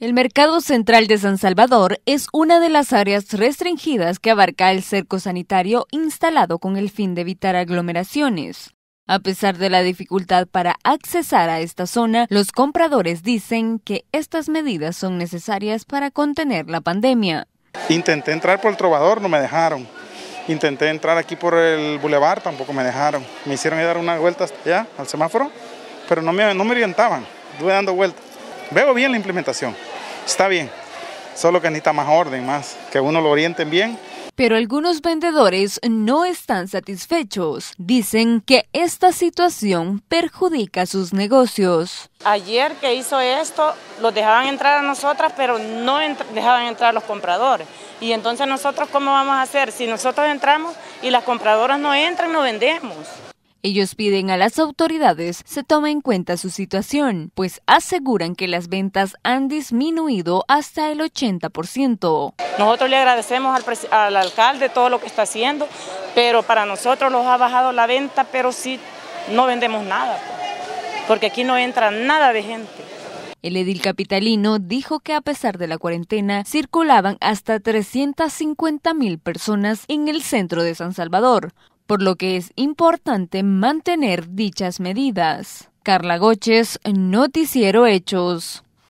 El mercado central de San Salvador es una de las áreas restringidas que abarca el cerco sanitario instalado con el fin de evitar aglomeraciones. A pesar de la dificultad para accesar a esta zona, los compradores dicen que estas medidas son necesarias para contener la pandemia. Intenté entrar por el trovador, no me dejaron. Intenté entrar aquí por el bulevar, tampoco me dejaron. Me hicieron dar unas vueltas ya al semáforo, pero no me, no me orientaban. Estuve dando vueltas. Veo bien la implementación, está bien. Solo que necesita más orden, más que uno lo orienten bien. Pero algunos vendedores no están satisfechos. Dicen que esta situación perjudica sus negocios. Ayer que hizo esto, los dejaban entrar a nosotras, pero no dejaban entrar a los compradores. Y entonces nosotros, ¿cómo vamos a hacer? Si nosotros entramos y las compradoras no entran, no vendemos. Ellos piden a las autoridades se tome en cuenta su situación, pues aseguran que las ventas han disminuido hasta el 80%. Nosotros le agradecemos al, alcalde todo lo que está haciendo, pero para nosotros nos ha bajado la venta, pero sí no vendemos nada, porque aquí no entra nada de gente. El edil capitalino dijo que a pesar de la cuarentena circulaban hasta 350 mil personas en el centro de San Salvador, por lo que es importante mantener dichas medidas. Carla Goches, Noticiero Hechos.